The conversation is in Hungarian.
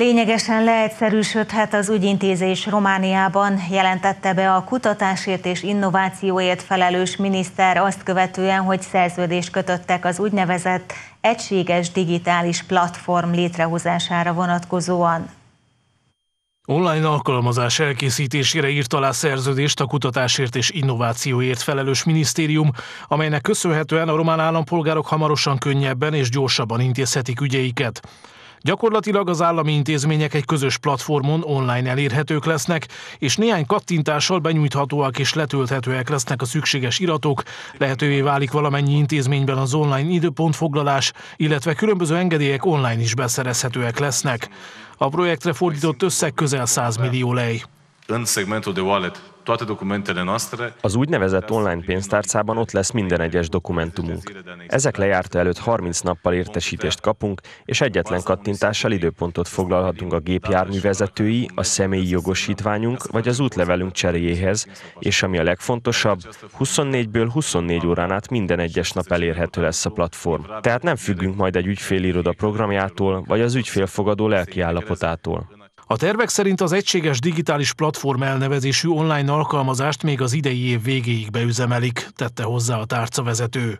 Lényegesen leegyszerűsödhet az ügyintézés Romániában, jelentette be a kutatásért és innovációért felelős miniszter azt követően, hogy szerződést kötöttek az úgynevezett egységes digitális platform létrehozására vonatkozóan. Online alkalmazás elkészítésére írt alá szerződést a kutatásért és innovációért felelős minisztérium, amelynek köszönhetően a román állampolgárok hamarosan könnyebben és gyorsabban intézhetik ügyeiket. Gyakorlatilag az állami intézmények egy közös platformon online elérhetők lesznek, és néhány kattintással benyújthatóak és letölthetőek lesznek a szükséges iratok, lehetővé válik valamennyi intézményben az online időpontfoglalás, illetve különböző engedélyek online is beszerezhetőek lesznek. A projektre fordított összeg közel 100 millió lej. Az úgynevezett online pénztárcában ott lesz minden egyes dokumentumunk. Ezek lejárta előtt 30 nappal értesítést kapunk, és egyetlen kattintással időpontot foglalhatunk a gépjármű vezetői, a személyi jogosítványunk vagy az útlevelünk cseréjéhez, és ami a legfontosabb, 24-ből 24 órán át minden egyes nap elérhető lesz a platform. Tehát nem függünk majd egy ügyféliroda programjától, vagy az ügyfélfogadó lelkiállapotától. A tervek szerint az egységes digitális platform elnevezésű online alkalmazást még az idei év végéig beüzemelik, tette hozzá a tárcavezető.